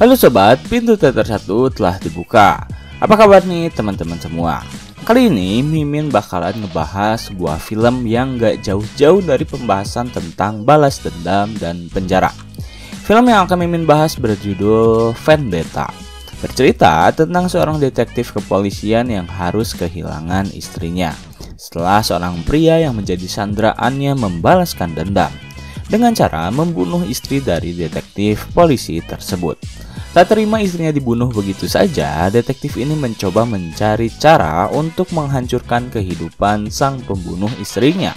Halo sobat, pintu teater 1 telah dibuka. Apa kabar nih teman-teman semua? Kali ini Mimin bakalan ngebahas sebuah film yang gak jauh-jauh dari pembahasan tentang balas dendam dan penjara. Film yang akan Mimin bahas berjudul Vendetta. Bercerita tentang seorang detektif kepolisian yang harus kehilangan istrinya setelah seorang pria yang menjadi sandraannya membalaskan dendam dengan cara membunuh istri dari detektif polisi tersebut. Tak terima istrinya dibunuh begitu saja, detektif ini mencoba mencari cara untuk menghancurkan kehidupan sang pembunuh istrinya.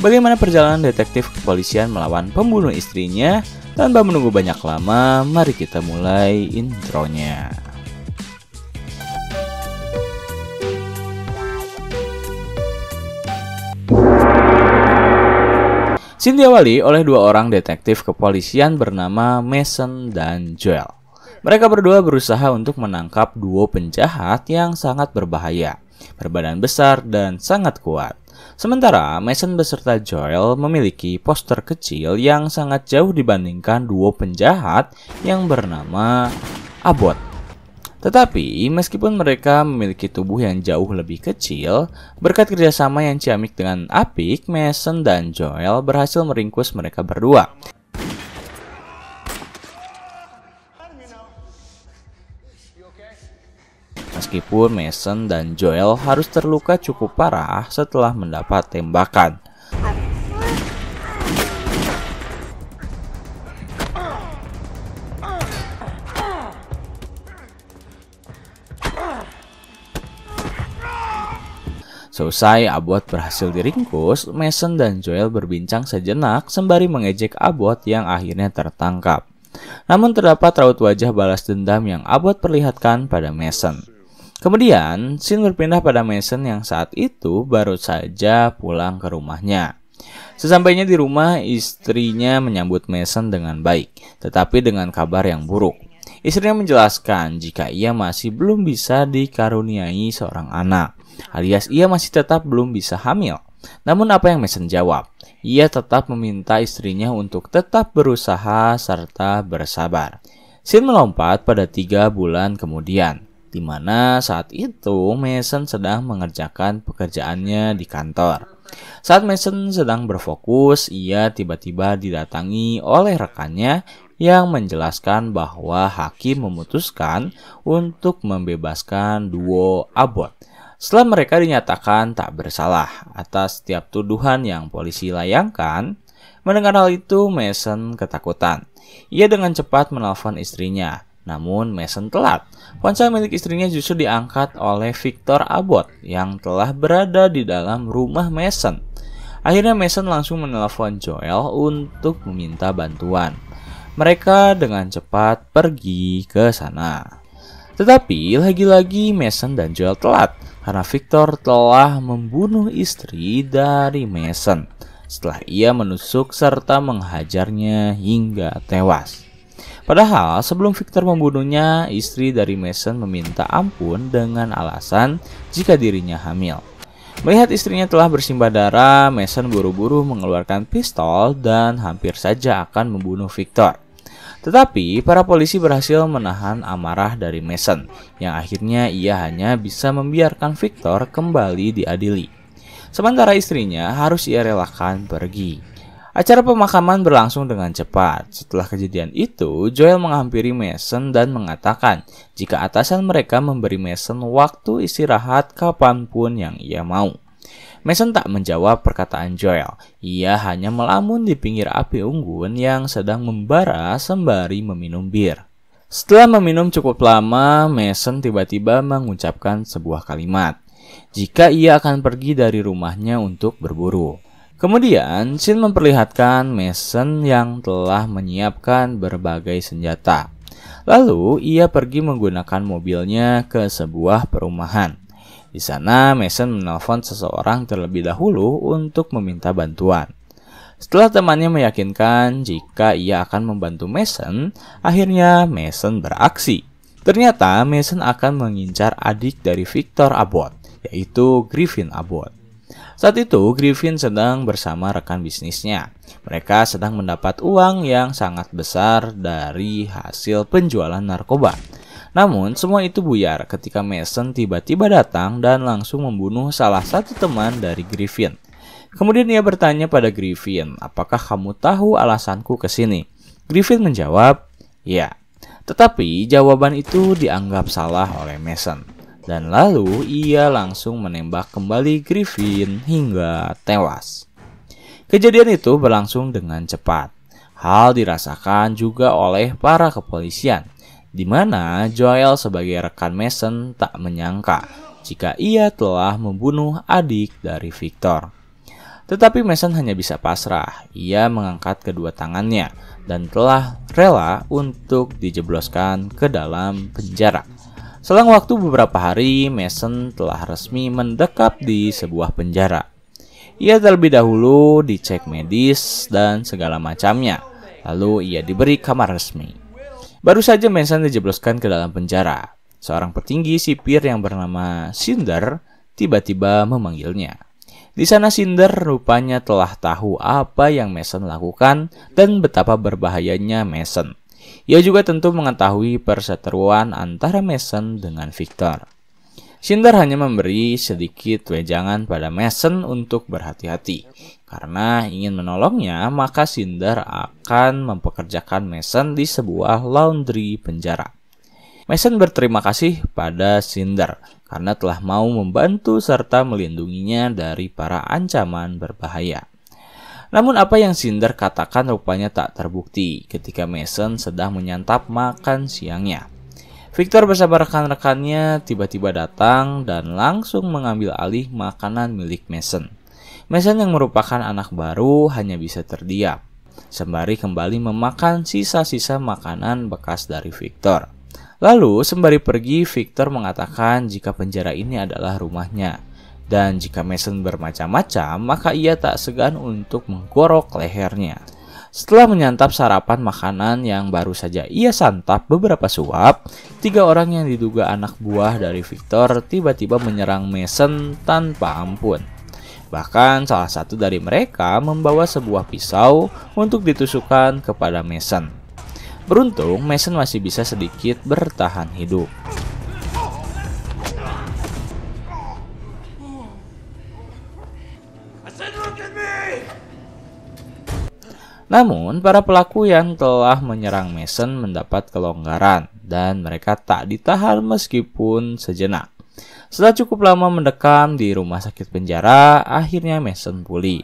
Bagaimana perjalanan detektif kepolisian melawan pembunuh istrinya? Tanpa menunggu banyak lama, mari kita mulai intronya. diawali oleh dua orang detektif kepolisian bernama Mason dan Joel. Mereka berdua berusaha untuk menangkap duo penjahat yang sangat berbahaya, berbadan besar dan sangat kuat. Sementara Mason beserta Joel memiliki poster kecil yang sangat jauh dibandingkan duo penjahat yang bernama Abbott. Tetapi, meskipun mereka memiliki tubuh yang jauh lebih kecil, berkat kerjasama yang ciamik dengan Apik, Mason dan Joel berhasil meringkus mereka berdua. Meskipun Mason dan Joel harus terluka cukup parah setelah mendapat tembakan. Selesai Abot berhasil diringkus, Mason dan Joel berbincang sejenak sembari mengejek Abot yang akhirnya tertangkap. Namun terdapat raut wajah balas dendam yang Abot perlihatkan pada Mason. Kemudian, Shin berpindah pada Mason yang saat itu baru saja pulang ke rumahnya. Sesampainya di rumah, istrinya menyambut Mason dengan baik, tetapi dengan kabar yang buruk. Istrinya menjelaskan jika ia masih belum bisa dikaruniai seorang anak, alias ia masih tetap belum bisa hamil. Namun apa yang Mason jawab? Ia tetap meminta istrinya untuk tetap berusaha serta bersabar. Sin melompat pada tiga bulan kemudian di mana saat itu Mason sedang mengerjakan pekerjaannya di kantor. Saat Mason sedang berfokus, ia tiba-tiba didatangi oleh rekannya yang menjelaskan bahwa hakim memutuskan untuk membebaskan duo Abbott setelah mereka dinyatakan tak bersalah atas setiap tuduhan yang polisi layangkan. Mendengar hal itu, Mason ketakutan. Ia dengan cepat menelpon istrinya, namun Mason telat. Ponsel milik istrinya justru diangkat oleh Victor Abbott yang telah berada di dalam rumah Mason. Akhirnya Mason langsung menelpon Joel untuk meminta bantuan. Mereka dengan cepat pergi ke sana. Tetapi lagi-lagi Mason dan Joel telat karena Victor telah membunuh istri dari Mason setelah ia menusuk serta menghajarnya hingga tewas. Padahal sebelum Victor membunuhnya, istri dari Mason meminta ampun dengan alasan jika dirinya hamil. Melihat istrinya telah bersimbah darah, Mason buru-buru mengeluarkan pistol dan hampir saja akan membunuh Victor. Tetapi para polisi berhasil menahan amarah dari Mason, yang akhirnya ia hanya bisa membiarkan Victor kembali diadili. Sementara istrinya harus ia relakan pergi. Acara pemakaman berlangsung dengan cepat. Setelah kejadian itu, Joel menghampiri Mason dan mengatakan jika atasan mereka memberi Mason waktu istirahat kapanpun yang ia mau. Mason tak menjawab perkataan Joel. Ia hanya melamun di pinggir api unggun yang sedang membara sembari meminum bir. Setelah meminum cukup lama, Mason tiba-tiba mengucapkan sebuah kalimat. Jika ia akan pergi dari rumahnya untuk berburu. Kemudian, Shin memperlihatkan Mason yang telah menyiapkan berbagai senjata. Lalu, ia pergi menggunakan mobilnya ke sebuah perumahan. Di sana, Mason menelpon seseorang terlebih dahulu untuk meminta bantuan. Setelah temannya meyakinkan jika ia akan membantu Mason, akhirnya Mason beraksi. Ternyata Mason akan mengincar adik dari Victor Abbott, yaitu Griffin Abbott. Saat itu, Griffin sedang bersama rekan bisnisnya. Mereka sedang mendapat uang yang sangat besar dari hasil penjualan narkoba. Namun, semua itu buyar ketika Mason tiba-tiba datang dan langsung membunuh salah satu teman dari Griffin. Kemudian ia bertanya pada Griffin, apakah kamu tahu alasanku ke sini? Griffin menjawab, ya. Tetapi jawaban itu dianggap salah oleh Mason. Dan lalu ia langsung menembak kembali Griffin hingga tewas. Kejadian itu berlangsung dengan cepat. Hal dirasakan juga oleh para kepolisian, di mana Joel sebagai rekan Mason tak menyangka jika ia telah membunuh adik dari Victor. Tetapi Mason hanya bisa pasrah. Ia mengangkat kedua tangannya dan telah rela untuk dijebloskan ke dalam penjara. Selang waktu beberapa hari, Mason telah resmi mendekap di sebuah penjara. Ia terlebih dahulu dicek medis dan segala macamnya, lalu ia diberi kamar resmi. Baru saja Mason dijebloskan ke dalam penjara, seorang petinggi sipir yang bernama Cinder tiba-tiba memanggilnya. Di sana Cinder rupanya telah tahu apa yang Mason lakukan dan betapa berbahayanya Mason. Ia juga tentu mengetahui perseteruan antara Mason dengan Victor. Cinder hanya memberi sedikit wejangan pada Mason untuk berhati-hati. Karena ingin menolongnya, maka Cinder akan mempekerjakan Mason di sebuah laundry penjara. Mason berterima kasih pada Cinder karena telah mau membantu serta melindunginya dari para ancaman berbahaya. Namun apa yang Cinder katakan rupanya tak terbukti ketika Mason sedang menyantap makan siangnya. Victor bersama rekan-rekannya tiba-tiba datang dan langsung mengambil alih makanan milik Mason. Mason yang merupakan anak baru hanya bisa terdiam, sembari kembali memakan sisa-sisa makanan bekas dari Victor. Lalu, sembari pergi, Victor mengatakan jika penjara ini adalah rumahnya dan jika Mason bermacam-macam, maka ia tak segan untuk menggorok lehernya. Setelah menyantap sarapan makanan yang baru saja ia santap beberapa suap, tiga orang yang diduga anak buah dari Victor tiba-tiba menyerang Mason tanpa ampun. Bahkan salah satu dari mereka membawa sebuah pisau untuk ditusukkan kepada Mason. Beruntung, Mason masih bisa sedikit bertahan hidup. Namun, para pelaku yang telah menyerang Mason mendapat kelonggaran dan mereka tak ditahan meskipun sejenak. Setelah cukup lama mendekam di rumah sakit penjara, akhirnya Mason pulih.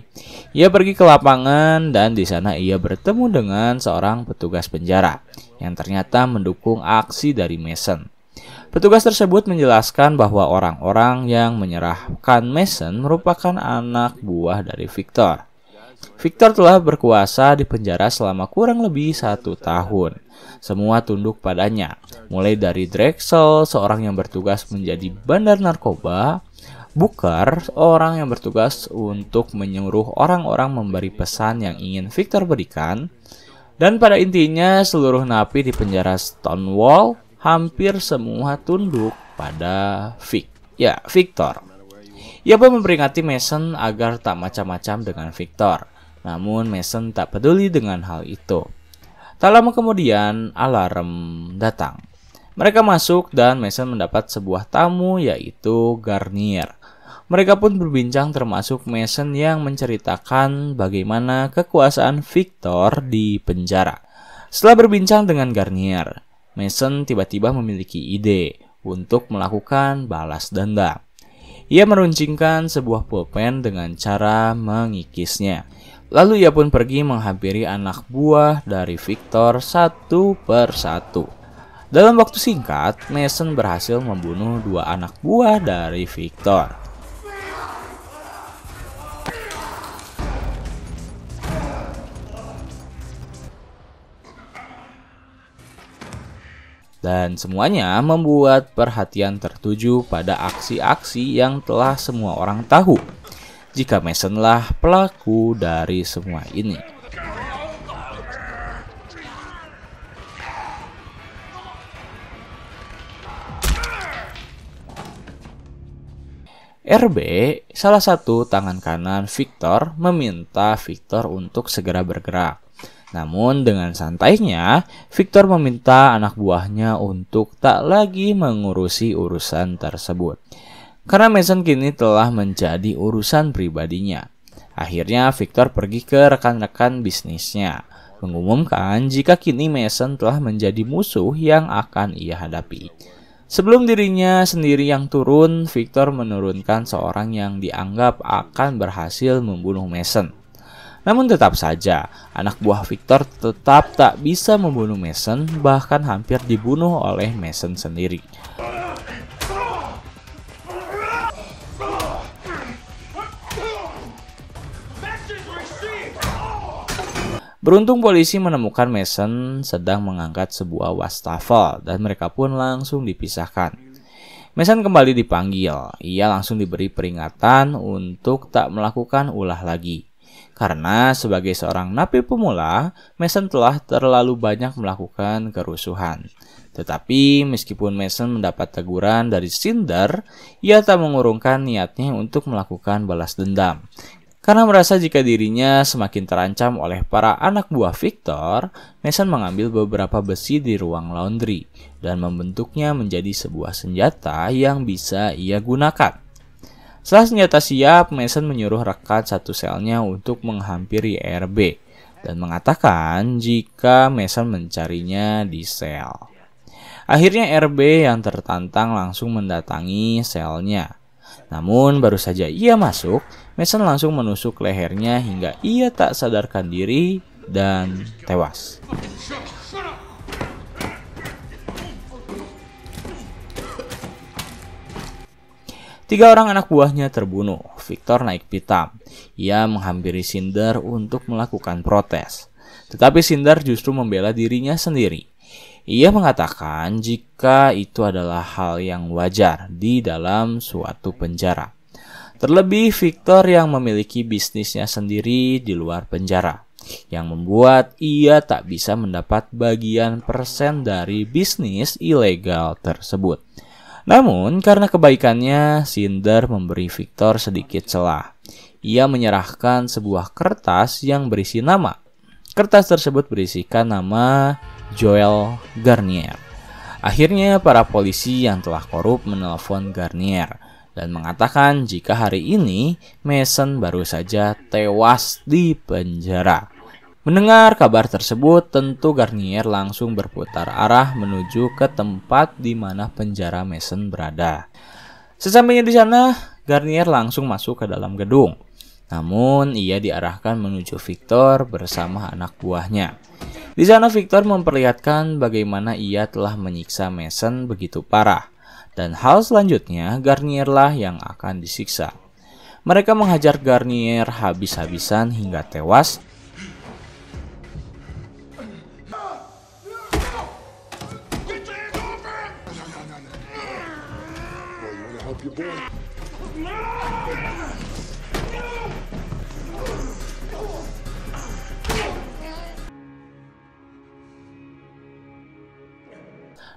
Ia pergi ke lapangan dan di sana ia bertemu dengan seorang petugas penjara yang ternyata mendukung aksi dari Mason. Petugas tersebut menjelaskan bahwa orang-orang yang menyerahkan Mason merupakan anak buah dari Victor. Victor telah berkuasa di penjara selama kurang lebih satu tahun. Semua tunduk padanya, mulai dari Drexel, seorang yang bertugas menjadi bandar narkoba, Booker, orang yang bertugas untuk menyuruh orang-orang memberi pesan yang ingin Victor berikan, dan pada intinya seluruh napi di penjara Stonewall hampir semua tunduk pada Vic. Ya, Victor. Ia pun memperingati Mason agar tak macam-macam dengan Victor. Namun Mason tak peduli dengan hal itu. Tak lama kemudian alarm datang. Mereka masuk dan Mason mendapat sebuah tamu yaitu Garnier. Mereka pun berbincang termasuk Mason yang menceritakan bagaimana kekuasaan Victor di penjara. Setelah berbincang dengan Garnier, Mason tiba-tiba memiliki ide untuk melakukan balas dendam. Ia meruncingkan sebuah pulpen dengan cara mengikisnya. Lalu ia pun pergi menghampiri anak buah dari Victor satu per satu. Dalam waktu singkat, Mason berhasil membunuh dua anak buah dari Victor. dan semuanya membuat perhatian tertuju pada aksi-aksi yang telah semua orang tahu, jika Masonlah pelaku dari semua ini. RB, salah satu tangan kanan Victor, meminta Victor untuk segera bergerak. Namun dengan santainya, Victor meminta anak buahnya untuk tak lagi mengurusi urusan tersebut. Karena Mason kini telah menjadi urusan pribadinya. Akhirnya Victor pergi ke rekan-rekan bisnisnya, mengumumkan jika kini Mason telah menjadi musuh yang akan ia hadapi. Sebelum dirinya sendiri yang turun, Victor menurunkan seorang yang dianggap akan berhasil membunuh Mason. Namun tetap saja, anak buah Victor tetap tak bisa membunuh Mason, bahkan hampir dibunuh oleh Mason sendiri. Beruntung polisi menemukan Mason sedang mengangkat sebuah wastafel dan mereka pun langsung dipisahkan. Mason kembali dipanggil. Ia langsung diberi peringatan untuk tak melakukan ulah lagi. Karena sebagai seorang napi pemula, Mason telah terlalu banyak melakukan kerusuhan. Tetapi meskipun Mason mendapat teguran dari Cinder, ia tak mengurungkan niatnya untuk melakukan balas dendam. Karena merasa jika dirinya semakin terancam oleh para anak buah Victor, Mason mengambil beberapa besi di ruang laundry dan membentuknya menjadi sebuah senjata yang bisa ia gunakan. Setelah senjata siap, Mason menyuruh rekan satu selnya untuk menghampiri RB dan mengatakan jika Mason mencarinya di sel. Akhirnya RB yang tertantang langsung mendatangi selnya namun baru saja ia masuk, Mason langsung menusuk lehernya hingga ia tak sadarkan diri dan tewas. Tiga orang anak buahnya terbunuh. Victor naik pitam. Ia menghampiri Cinder untuk melakukan protes. Tetapi Cinder justru membela dirinya sendiri. Ia mengatakan jika itu adalah hal yang wajar di dalam suatu penjara. Terlebih Victor yang memiliki bisnisnya sendiri di luar penjara yang membuat ia tak bisa mendapat bagian persen dari bisnis ilegal tersebut. Namun, karena kebaikannya, Cinder memberi Victor sedikit celah. Ia menyerahkan sebuah kertas yang berisi nama. Kertas tersebut berisikan nama Joel Garnier. Akhirnya, para polisi yang telah korup menelpon Garnier dan mengatakan jika hari ini Mason baru saja tewas di penjara. Mendengar kabar tersebut, tentu Garnier langsung berputar arah menuju ke tempat di mana penjara Mason berada. Sesampainya di sana, Garnier langsung masuk ke dalam gedung. Namun, ia diarahkan menuju Victor bersama anak buahnya. Di sana Victor memperlihatkan bagaimana ia telah menyiksa Mason begitu parah. Dan hal selanjutnya, Garnierlah yang akan disiksa. Mereka menghajar Garnier habis-habisan hingga tewas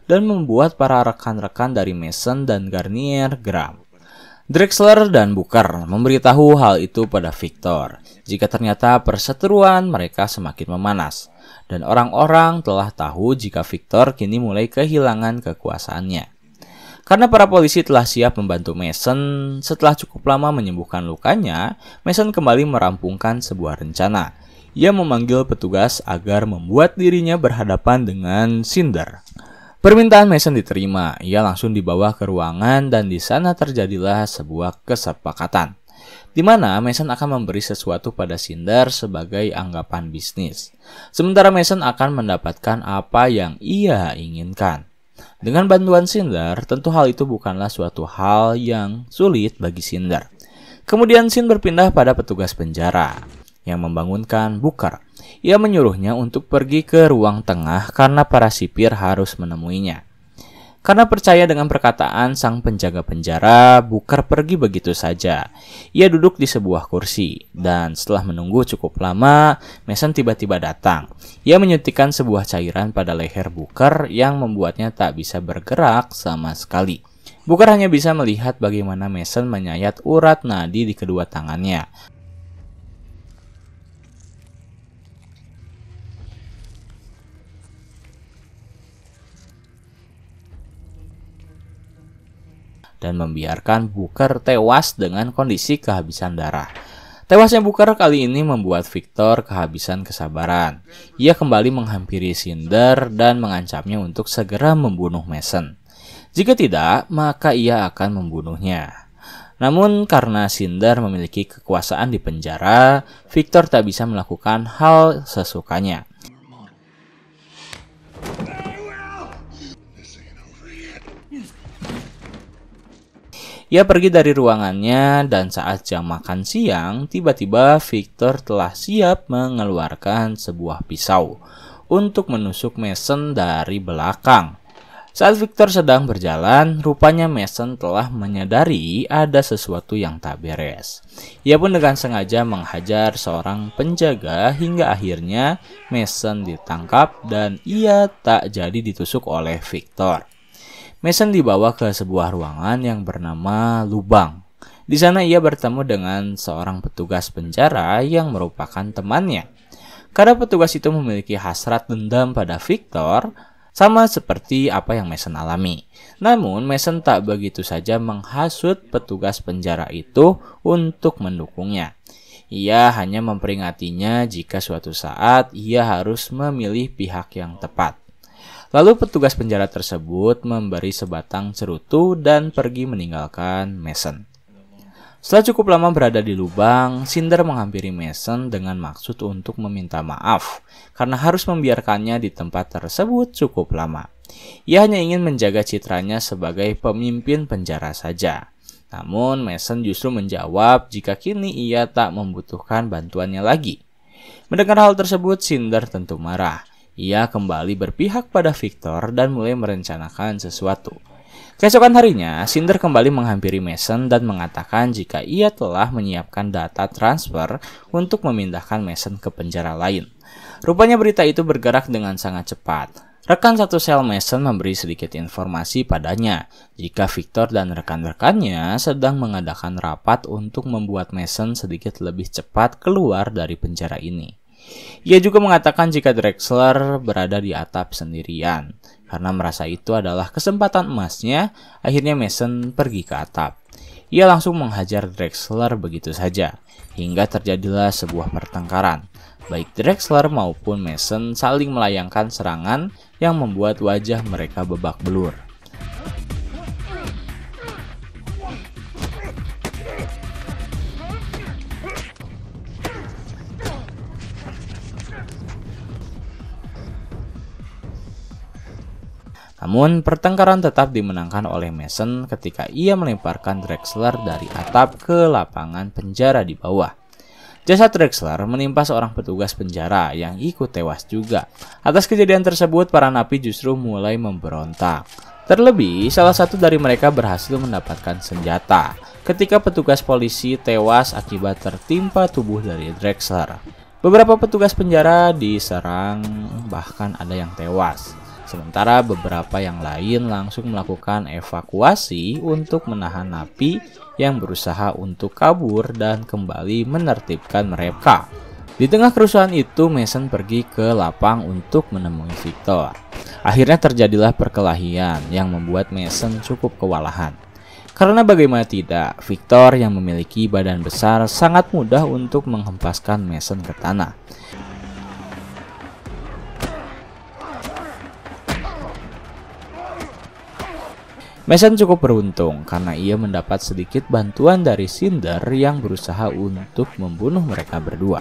dan membuat para rekan-rekan dari Mason dan Garnier geram. Drexler dan Booker memberitahu hal itu pada Victor jika ternyata perseteruan mereka semakin memanas dan orang-orang telah tahu jika Victor kini mulai kehilangan kekuasaannya. Karena para polisi telah siap membantu Mason, setelah cukup lama menyembuhkan lukanya, Mason kembali merampungkan sebuah rencana. Ia memanggil petugas agar membuat dirinya berhadapan dengan Cinder. Permintaan Mason diterima, ia langsung dibawa ke ruangan dan di sana terjadilah sebuah kesepakatan. Di mana Mason akan memberi sesuatu pada Cinder sebagai anggapan bisnis. Sementara Mason akan mendapatkan apa yang ia inginkan. Dengan bantuan Sindar, tentu hal itu bukanlah suatu hal yang sulit bagi Sindar. Kemudian Sin berpindah pada petugas penjara yang membangunkan Bukar. Ia menyuruhnya untuk pergi ke ruang tengah karena para sipir harus menemuinya. Karena percaya dengan perkataan sang penjaga penjara, Bukar pergi begitu saja. Ia duduk di sebuah kursi, dan setelah menunggu cukup lama, Mason tiba-tiba datang. Ia menyuntikkan sebuah cairan pada leher Bukar yang membuatnya tak bisa bergerak sama sekali. Bukar hanya bisa melihat bagaimana Mason menyayat urat nadi di kedua tangannya. dan membiarkan Booker tewas dengan kondisi kehabisan darah. Tewasnya Booker kali ini membuat Victor kehabisan kesabaran. Ia kembali menghampiri Cinder dan mengancamnya untuk segera membunuh Mason. Jika tidak, maka ia akan membunuhnya. Namun karena Cinder memiliki kekuasaan di penjara, Victor tak bisa melakukan hal sesukanya. Ia pergi dari ruangannya dan saat jam makan siang, tiba-tiba Victor telah siap mengeluarkan sebuah pisau untuk menusuk Mason dari belakang. Saat Victor sedang berjalan, rupanya Mason telah menyadari ada sesuatu yang tak beres. Ia pun dengan sengaja menghajar seorang penjaga hingga akhirnya Mason ditangkap dan ia tak jadi ditusuk oleh Victor. Mason dibawa ke sebuah ruangan yang bernama lubang. Di sana ia bertemu dengan seorang petugas penjara yang merupakan temannya. Karena petugas itu memiliki hasrat dendam pada Victor, sama seperti apa yang Mason alami. Namun, Mason tak begitu saja menghasut petugas penjara itu untuk mendukungnya. Ia hanya memperingatinya jika suatu saat ia harus memilih pihak yang tepat. Lalu petugas penjara tersebut memberi sebatang cerutu dan pergi meninggalkan Mason. Setelah cukup lama berada di lubang, Cinder menghampiri Mason dengan maksud untuk meminta maaf karena harus membiarkannya di tempat tersebut cukup lama. Ia hanya ingin menjaga citranya sebagai pemimpin penjara saja. Namun, Mason justru menjawab jika kini ia tak membutuhkan bantuannya lagi. Mendengar hal tersebut, Cinder tentu marah. Ia kembali berpihak pada Victor dan mulai merencanakan sesuatu. Keesokan harinya, Cinder kembali menghampiri Mason dan mengatakan jika ia telah menyiapkan data transfer untuk memindahkan Mason ke penjara lain. Rupanya berita itu bergerak dengan sangat cepat. Rekan satu sel Mason memberi sedikit informasi padanya jika Victor dan rekan-rekannya sedang mengadakan rapat untuk membuat Mason sedikit lebih cepat keluar dari penjara ini. Ia juga mengatakan jika Drexler berada di atap sendirian. Karena merasa itu adalah kesempatan emasnya, akhirnya Mason pergi ke atap. Ia langsung menghajar Drexler begitu saja, hingga terjadilah sebuah pertengkaran. Baik Drexler maupun Mason saling melayangkan serangan yang membuat wajah mereka bebak belur. Namun, pertengkaran tetap dimenangkan oleh Mason ketika ia melemparkan Drexler dari atap ke lapangan penjara di bawah. Jasa Drexler menimpa seorang petugas penjara yang ikut tewas juga. Atas kejadian tersebut, para napi justru mulai memberontak. Terlebih, salah satu dari mereka berhasil mendapatkan senjata ketika petugas polisi tewas akibat tertimpa tubuh dari Drexler. Beberapa petugas penjara diserang, bahkan ada yang tewas. Sementara beberapa yang lain langsung melakukan evakuasi untuk menahan napi yang berusaha untuk kabur dan kembali menertibkan mereka. Di tengah kerusuhan itu, Mason pergi ke lapang untuk menemui Victor. Akhirnya terjadilah perkelahian yang membuat Mason cukup kewalahan. Karena bagaimana tidak, Victor yang memiliki badan besar sangat mudah untuk menghempaskan Mason ke tanah. Mason cukup beruntung karena ia mendapat sedikit bantuan dari Cinder yang berusaha untuk membunuh mereka berdua.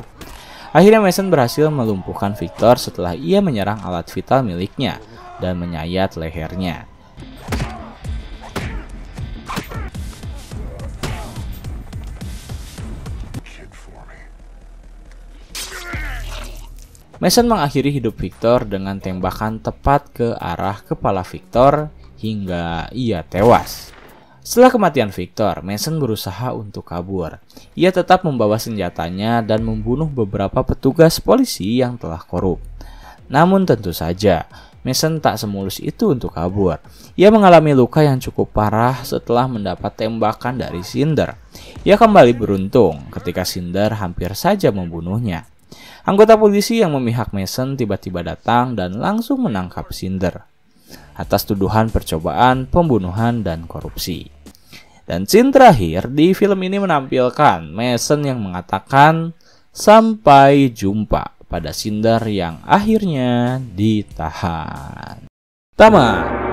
Akhirnya Mason berhasil melumpuhkan Victor setelah ia menyerang alat vital miliknya dan menyayat lehernya. Mason mengakhiri hidup Victor dengan tembakan tepat ke arah kepala Victor hingga ia tewas. Setelah kematian Victor, Mason berusaha untuk kabur. Ia tetap membawa senjatanya dan membunuh beberapa petugas polisi yang telah korup. Namun tentu saja, Mason tak semulus itu untuk kabur. Ia mengalami luka yang cukup parah setelah mendapat tembakan dari Cinder. Ia kembali beruntung ketika Cinder hampir saja membunuhnya. Anggota polisi yang memihak Mason tiba-tiba datang dan langsung menangkap Cinder atas tuduhan percobaan, pembunuhan, dan korupsi. Dan scene terakhir di film ini menampilkan Mason yang mengatakan sampai jumpa pada Cinder yang akhirnya ditahan. Tamat.